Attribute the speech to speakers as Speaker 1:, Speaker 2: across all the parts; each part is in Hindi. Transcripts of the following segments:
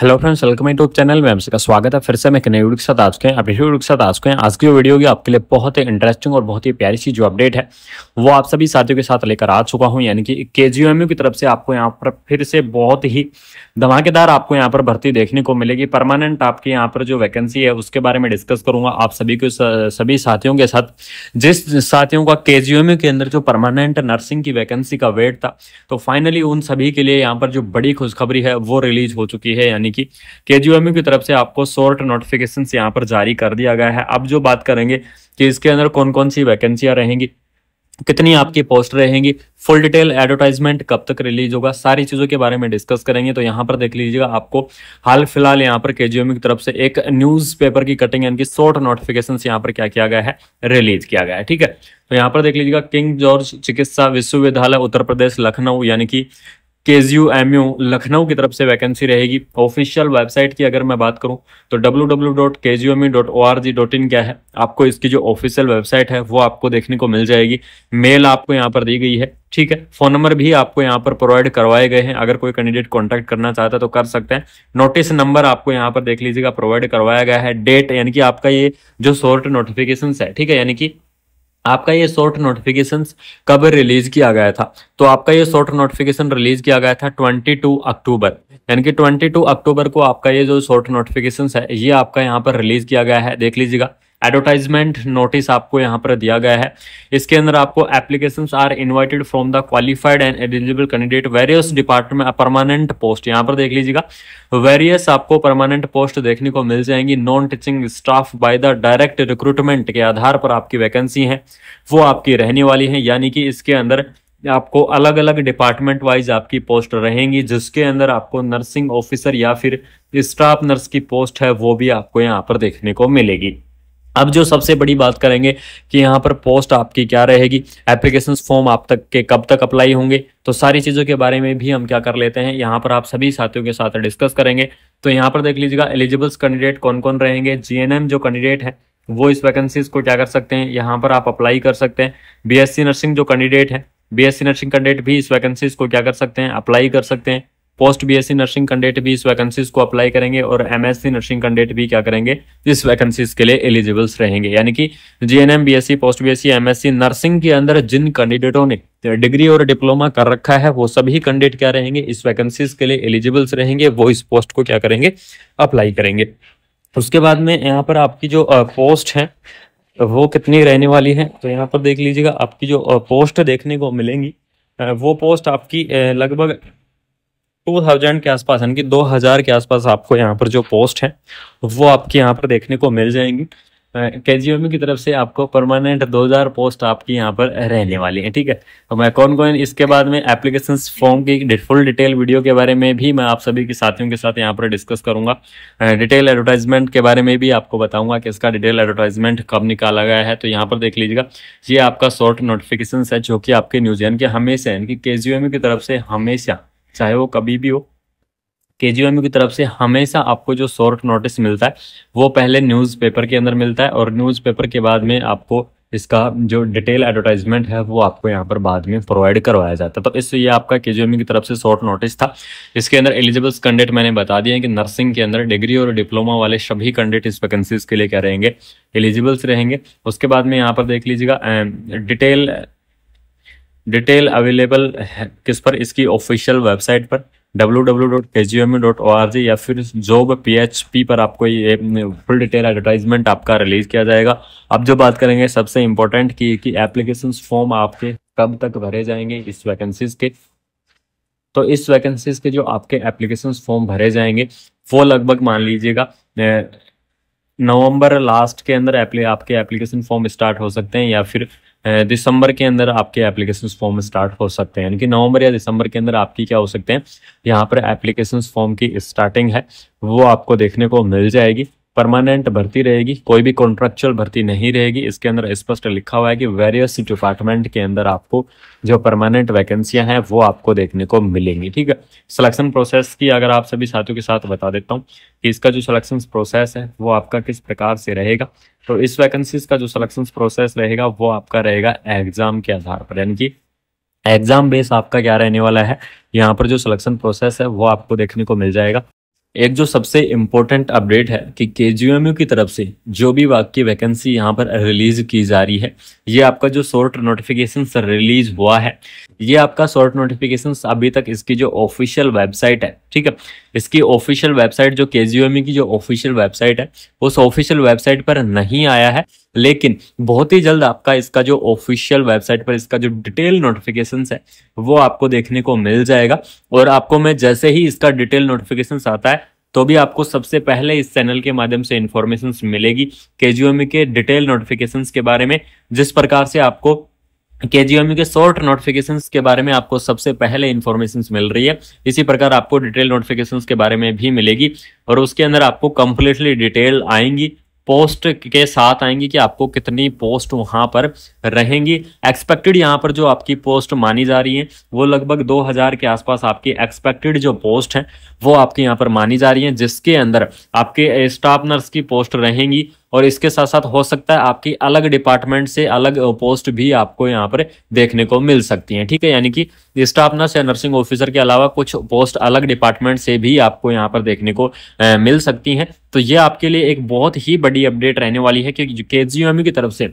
Speaker 1: hello friends welcome YouTube channel में आपका स्वागत है फिर से मैं नई वीडियो के साथ आ चुके हैं आप इसी वीडियो के साथ आ चुके हैं आज की वीडियो की आपके लिए बहुत ही इंटरेस्टिंग और बहुत ही प्यारी सी जो अपडेट है वो आप सभी साथियों के साथ लेकर आ चुका हूं यानी कि के की तरफ से आपको यहाँ पर फिर से बहुत ही धमाकेदार आपको यहाँ पर भर्ती देखने को मिलेगी परमानेंट आपकी यहाँ पर जो वैकेंसी है उसके बारे में डिस्कस करूंगा आप सभी के सभी साथियों के साथ जिस साथियों का के के अंदर जो परमानेंट नर्सिंग की वैकेंसी का वेट था तो फाइनली उन सभी के लिए यहाँ पर जो बड़ी खुशखबरी है वो रिलीज हो चुकी है यानी यानी कि के की तरफ से आपको शॉर्ट नोटिफिकेशन यहाँ पर जारी कर दिया गया है अब जो बात करेंगे कि इसके अंदर कौन कौन सी वैकेंसियां रहेंगी कितनी आपकी पोस्ट रहेंगी फुल डिटेल एडवर्टाइजमेंट कब तक रिलीज होगा सारी चीज़ों के बारे में डिस्कस करेंगे तो यहाँ पर देख लीजिएगा आपको हाल फिलहाल यहाँ पर के की तरफ से एक न्यूज पेपर की कटिंग यानी कि शॉर्ट नोटिफिकेशन यहाँ पर क्या किया गया है रिलीज किया गया है ठीक है तो यहाँ पर देख लीजिएगा किंग जॉर्ज चिकित्सा विश्वविद्यालय उत्तर प्रदेश लखनऊ यानी कि के लखनऊ की तरफ से वैकेंसी रहेगी ऑफिशियल वेबसाइट की अगर मैं बात करूं तो डब्ल्यू क्या है आपको इसकी जो ऑफिशियल वेबसाइट है वो आपको देखने को मिल जाएगी मेल आपको यहाँ पर दी गई है ठीक है फोन नंबर भी आपको यहाँ पर प्रोवाइड करवाए गए हैं अगर कोई कैंडिडेट कॉन्टैक्ट करना चाहता है तो कर सकते हैं नोटिस नंबर आपको यहाँ पर देख लीजिएगा प्रोवाइड करवाया गया है डेट यानी कि आपका ये जो शॉर्ट नोटिफिकेशन है ठीक है यानी कि आपका ये शॉर्ट नोटिफिकेशन कब रिलीज किया गया था तो आपका ये शॉर्ट नोटिफिकेशन रिलीज किया गया था 22 अक्टूबर यानी कि 22 अक्टूबर को आपका ये जो शॉर्ट नोटिफिकेशन है ये आपका यहाँ पर रिलीज किया गया है देख लीजिएगा एडवर्टाइजमेंट नोटिस आपको यहाँ पर दिया गया है इसके अंदर आपको application are invited from the qualified and eligible candidate various department permanent post यहाँ पर देख लीजिएगा वेरियस आपको परमानेंट पोस्ट देखने को मिल जाएंगी non teaching staff by the direct recruitment के आधार पर आपकी वैकेंसी है वो आपकी रहने वाली है यानी कि इसके अंदर आपको अलग अलग डिपार्टमेंट वाइज आपकी पोस्ट रहेंगी जिसके अंदर आपको नर्सिंग ऑफिसर या फिर स्टाफ नर्स की पोस्ट है वो भी आपको यहाँ पर देखने को मिलेगी अब जो सबसे बड़ी बात करेंगे कि यहाँ पर पोस्ट आपकी क्या रहेगी एप्लीकेशन फॉर्म आप तक के कब तक अप्लाई होंगे तो सारी चीज़ों के बारे में भी हम क्या कर लेते हैं यहाँ पर आप सभी साथियों के साथ डिस्कस करेंगे तो यहाँ पर देख लीजिएगा एलिजिबल्स कैंडिडेट कौन कौन रहेंगे जीएनएम जो कैंडिडेट है वो इस वैकेंसीज को क्या कर सकते हैं यहाँ पर आप अप्लाई कर सकते हैं बी नर्सिंग जो कैंडिडेट है बी नर्सिंग कैंडिडेट भी इस वैकेंसीज को क्या कर सकते हैं अप्लाई कर सकते हैं पोस्ट बीएससी नर्सिंग कैंडिडेट भी इस वैकेंसीज को अप्लाई करेंगे और एमएससी नर्सिंग कैंडिडेट भी क्या करेंगे इस वैकेंसीज के लिए एलिजिबल्स रहेंगे यानी कि GNM BSc post BSc MSc nursing के अंदर जिन कैंडिडेटों ने डिग्री और डिप्लोमा कर रखा है वो सभी कैंडिडेट क्या रहेंगे इस वैकेंसीज के लिए एलिजिबल्स रहेंगे वो इस पोस्ट को क्या करेंगे अप्लाई करेंगे उसके बाद में यहाँ पर आपकी जो पोस्ट है वो कितनी रहने वाली है तो यहाँ पर देख लीजिएगा आपकी जो पोस्ट देखने को मिलेंगी वो पोस्ट आपकी लगभग टू थाउजेंड के आसपास यानी कि दो हज़ार के आसपास आपको यहाँ पर जो पोस्ट है वो आपके यहाँ पर देखने को मिल जाएंगी के जी की तरफ से आपको परमानेंट 2000 पोस्ट आपकी यहाँ पर रहने वाली है ठीक है तो मैं कौन कौन इसके बाद में एप्लीकेशन फॉर्म की फुल डिटेल वीडियो के बारे में भी मैं आप सभी के साथियों के साथ यहाँ पर डिस्कस करूंगा डिटेल एडवर्टाइजमेंट के बारे में भी आपको बताऊंगा कि इसका डिटेल एडवर्टाइजमेंट कब निकाला गया है तो यहाँ पर देख लीजिएगा ये आपका शॉर्ट नोटिफिकेशन है जो कि आपके न्यूजीलैंड के हमेशा यानी कि के की तरफ से हमेशा चाहे वो कभी भी हो के की तरफ से हमेशा आपको जो शॉर्ट नोटिस मिलता है वो पहले न्यूज़पेपर के अंदर मिलता है और न्यूज़पेपर के बाद में आपको इसका जो डिटेल एडवर्टाइजमेंट है वो आपको यहाँ पर बाद में प्रोवाइड करवाया जाता है तो इससे ये आपका के की तरफ से शॉर्ट नोटिस था इसके अंदर एलिजिबल कैंडिडेट मैंने बता दिया कि नर्सिंग के अंदर डिग्री और डिप्लोमा वाले सभी कैंडिडेट इस वैकेंसीज के लिए क्या रहेंगे एलिजिबल्स रहेंगे उसके बाद में यहाँ पर देख लीजिएगा डिटेल डिटेल अवेलेबल है किस पर इसकी ऑफिशियल वेबसाइट पर www.kgmu.org या फिर जॉब पी पर आपको ये फुल डिटेल एडवर्टाइजमेंट आपका रिलीज किया जाएगा अब जो बात करेंगे सबसे इम्पोर्टेंट की कि एप्लीकेशन फॉर्म आपके कब तक भरे जाएंगे इस वैकेंसीज के तो इस वैकेंसीज के जो आपके एप्लीकेशन फॉर्म भरे जाएंगे वो लगभग मान लीजिएगा नवंबर लास्ट के अंदर आपके एप्लीकेशन फॉर्म स्टार्ट हो सकते हैं या फिर दिसंबर के अंदर आपके एप्लीकेशन फॉर्म स्टार्ट हो सकते हैं यानी कि नवंबर या दिसंबर के अंदर आपकी क्या हो सकते हैं यहाँ पर एप्लीकेशन फॉर्म की स्टार्टिंग है वो आपको देखने को मिल जाएगी परमानेंट भर्ती रहेगी कोई भी कॉन्ट्रेक्चुअल भर्ती नहीं रहेगी इसके अंदर स्पष्ट लिखा हुआ है कि वेरियस डिपार्टमेंट के अंदर आपको जो परमानेंट वैकेंसियां हैं वो आपको देखने को मिलेंगी ठीक है सिलेक्शन प्रोसेस की अगर आप सभी साथियों के साथ बता देता हूँ कि इसका जो सिलेक्शन प्रोसेस है वो आपका किस प्रकार से रहेगा तो इस वैकेंसीज का जो सिलेक्शन प्रोसेस रहेगा वो आपका रहेगा एग्जाम के आधार पर यानी कि एग्जाम बेस आपका क्या रहने वाला है यहाँ पर जो सिलेक्शन प्रोसेस है वो आपको देखने को मिल जाएगा एक जो सबसे इम्पोर्टेंट अपडेट है कि के की तरफ से जो भी वाक्य वैकेंसी यहाँ पर रिलीज की जा रही है ये आपका जो शॉर्ट नोटिफिकेशन रिलीज हुआ है ये आपका शॉर्ट नोटिफिकेशन अभी तक इसकी जो ऑफिशियल वेबसाइट है ठीक है इसकी ऑफिशियल वेबसाइट जो के की जो ऑफिशियल वेबसाइट है उस ऑफिशियल वेबसाइट पर नहीं आया है लेकिन बहुत ही जल्द आपका इसका जो ऑफिशियल वेबसाइट पर इसका जो डिटेल नोटिफिकेशन है वो आपको देखने को मिल जाएगा और आपको मैं जैसे ही इसका डिटेल नोटिफिकेशन आता है तो भी आपको सबसे पहले इस चैनल के माध्यम से इन्फॉर्मेशन मिलेगी केजीएमयू के डिटेल नोटिफिकेशन के बारे में जिस प्रकार से आपको केजीएमयू के शॉर्ट नोटिफिकेशन के बारे में आपको सबसे पहले इन्फॉर्मेशन मिल रही है इसी प्रकार आपको डिटेल नोटिफिकेशन के बारे में भी मिलेगी और उसके अंदर आपको कंप्लीटली डिटेल आएंगी पोस्ट के साथ आएंगी कि आपको कितनी पोस्ट वहां पर रहेंगी एक्सपेक्टेड यहाँ पर जो आपकी पोस्ट मानी जा रही है वो लगभग 2000 के आसपास आपकी एक्सपेक्टेड जो पोस्ट है वो आपके यहाँ पर मानी जा रही है जिसके अंदर आपके स्टाफ नर्स की पोस्ट रहेंगी और इसके साथ साथ हो सकता है आपकी अलग डिपार्टमेंट से अलग पोस्ट भी आपको यहाँ पर देखने को मिल सकती है ठीक है यानी कि स्टाफ नर्स या नर्सिंग ऑफिसर के अलावा कुछ पोस्ट अलग डिपार्टमेंट से भी आपको यहाँ पर देखने को मिल सकती है तो ये आपके लिए एक बहुत ही बड़ी अपडेट रहने वाली है कि के की तरफ से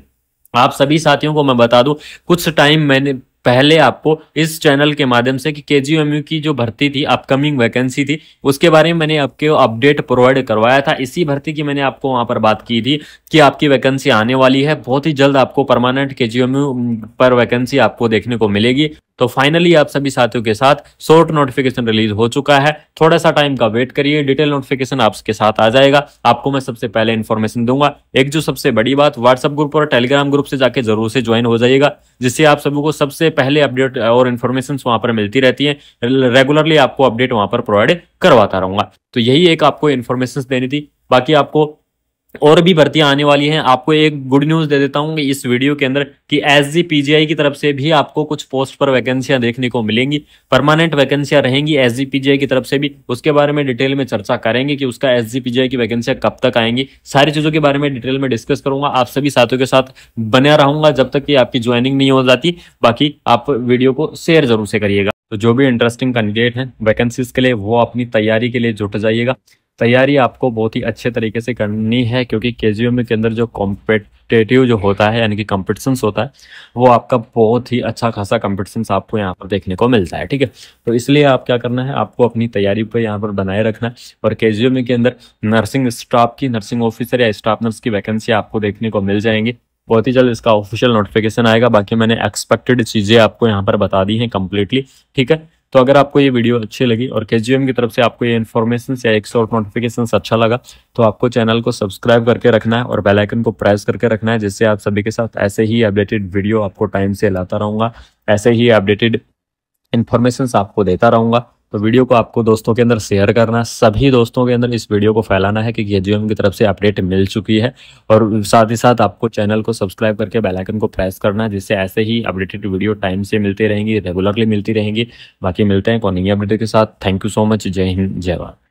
Speaker 1: आप सभी साथियों को मैं बता दूं कुछ टाइम मैंने पहले आपको इस चैनल के माध्यम से कि के की जो भर्ती थी अपकमिंग वैकेंसी थी उसके बारे में मैंने आपके अपडेट प्रोवाइड करवाया था इसी भर्ती की मैंने आपको वहां पर बात की थी कि आपकी वैकेंसी आने वाली है बहुत ही जल्द आपको परमानेंट के पर वैकेंसी आपको देखने को मिलेगी तो फाइनली आप सभी साथियों के साथ शॉर्ट नोटिफिकेशन रिलीज हो चुका है थोड़ा सा टाइम का वेट करिए डिटेल नोटिफिकेशन आपके साथ आ जाएगा आपको मैं सबसे पहले इन्फॉर्मेशन दूंगा एक जो सबसे बड़ी बात व्हाट्सअप ग्रुप और टेलीग्राम ग्रुप से जाके जरूर से ज्वाइन हो जाएगा जिससे आप सबको सबसे पहले अपडेट और इन्फॉर्मेशन वहां पर मिलती रहती है रेगुलरली आपको अपडेट वहां पर प्रोवाइड करवाता रहूंगा तो यही एक आपको इन्फॉर्मेशन देनी थी बाकी आपको और भी भर्तियां आने वाली हैं आपको एक गुड न्यूज़ दे देता हूँ इस वीडियो के अंदर कि एस जी पीजीआई की तरफ से भी आपको कुछ पोस्ट पर वैकेंसियां देखने को मिलेंगी परमानेंट वैकेंसियां रहेंगी एस जी पीजीआई की तरफ से भी उसके बारे में डिटेल में चर्चा करेंगे कि उसका एस जी पीजीआई की वैकेंसियां कब तक आएंगी सारी चीज़ों के बारे में डिटेल में डिस्कस करूंगा आप सभी साथियों के साथ बना रहूंगा जब तक कि आपकी ज्वाइनिंग नहीं हो जाती बाकी आप वीडियो को शेयर जरूर से करिएगा तो जो भी इंटरेस्टिंग कैंडिडेट हैं वैकेंसीज के लिए वो अपनी तैयारी के लिए जुट जाइएगा तैयारी आपको बहुत ही अच्छे तरीके से करनी है क्योंकि के के अंदर जो कॉम्पिटेटिव जो होता है यानी कि कॉम्पिटिशन्स होता है वो आपका बहुत ही अच्छा खासा कॉम्पिटिशन्स आपको यहाँ पर देखने को मिलता है ठीक है तो इसलिए आप क्या करना है आपको अपनी तैयारी पर यहाँ पर बनाए रखना है और के के अंदर नर्सिंग स्टाफ की नर्सिंग ऑफिसर या स्टाफ नर्स की वैकेंसी आपको देखने को मिल जाएंगी बहुत ही जल्द इसका ऑफिशियल नोटिफिकेशन आएगा बाकी मैंने एक्सपेक्टेड चीज़ें आपको यहाँ पर बता दी हैं कम्प्लीटली ठीक है तो अगर आपको ये वीडियो अच्छी लगी और के की तरफ से आपको ये इन्फॉर्मेशन या एक नोटिफिकेशन अच्छा लगा तो आपको चैनल को सब्सक्राइब करके रखना है और बेलाइकन को प्रेस करके रखना है जिससे आप सभी के साथ ऐसे ही अपडेटेड वीडियो आपको टाइम से लाता रहूंगा ऐसे ही अपडेटेड इन्फॉर्मेशन आपको देता रहूंगा तो वीडियो को आपको दोस्तों के अंदर शेयर करना सभी दोस्तों के अंदर इस वीडियो को फैलाना है कि के की तरफ से अपडेट मिल चुकी है और साथ ही साथ आपको चैनल को सब्सक्राइब करके बेलाइकन को प्रेस करना है जिससे ऐसे ही अपडेटेड वीडियो टाइम से मिलती रहेंगी रेगुलरली मिलती रहेंगी बाकी मिलते हैं कौन अपडेट के साथ थैंक यू सो मच जय हिंद जय भारत